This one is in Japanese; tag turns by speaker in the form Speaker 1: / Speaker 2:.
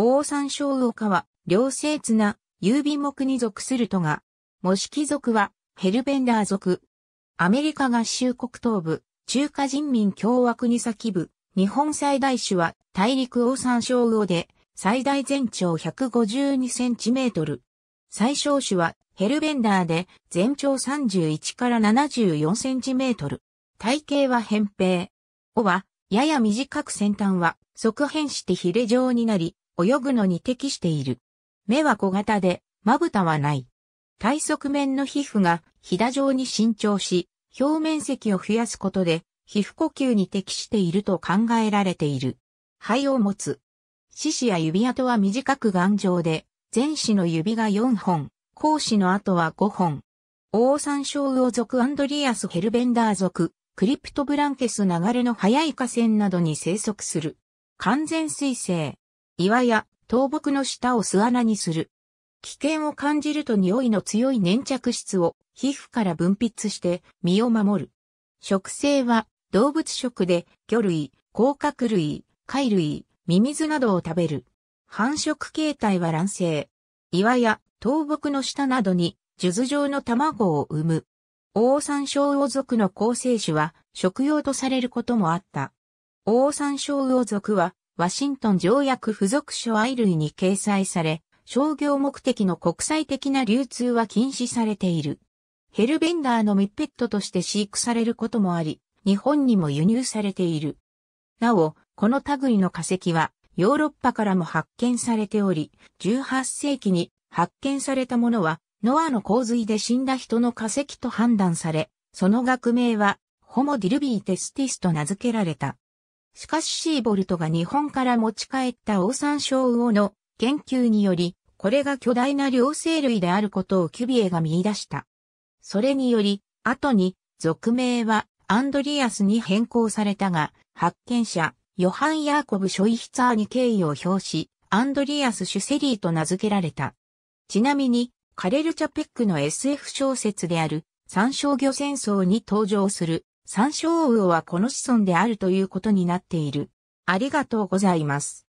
Speaker 1: 王ウオカは、両生綱、郵便木に属するとが、模式族は、ヘルベンダー族。アメリカ合衆国東部、中華人民共和国先部、日本最大種は、大陸王山ウオで、最大全長1 5 2トル。最小種は、ヘルベンダーで、全長31から7 4トル。体型は扁平。尾は、やや短く先端は、側辺してヒレ状になり、泳ぐのに適している。目は小型で、まぶたはない。体側面の皮膚がひだ状に伸長し、表面積を増やすことで、皮膚呼吸に適していると考えられている。肺を持つ。四肢や指跡は短く頑丈で、前肢の指が4本、後肢の後は5本。オオサンショウオ族アンドリアスヘルベンダー族、クリプトブランケス流れの速い河川などに生息する。完全水星。岩や倒木の下を巣穴にする。危険を感じると匂いの強い粘着質を皮膚から分泌して身を守る。食性は動物食で魚類、甲殻類、貝類、ミミズなどを食べる。繁殖形態は卵性。岩や倒木の下などに数珠状の卵を産む。オオサンショウウオ族の構成種は食用とされることもあった。オオサンショウウオ族はワシントン条約付属書愛類に掲載され、商業目的の国際的な流通は禁止されている。ヘルベンダーのミッペットとして飼育されることもあり、日本にも輸入されている。なお、この類の化石は、ヨーロッパからも発見されており、18世紀に発見されたものは、ノアの洪水で死んだ人の化石と判断され、その学名は、ホモディルビーテスティスと名付けられた。しかしシーボルトが日本から持ち帰ったオオサンショウウオの研究により、これが巨大な両生類であることをキュビエが見出した。それにより、後に、俗名はアンドリアスに変更されたが、発見者、ヨハン・ヤーコブ・ショイヒツァーに敬意を表し、アンドリアス・シュセリーと名付けられた。ちなみに、カレル・チャペックの SF 小説である、三章魚戦争に登場する山椒魚はこの子孫であるということになっている。ありがとうございます。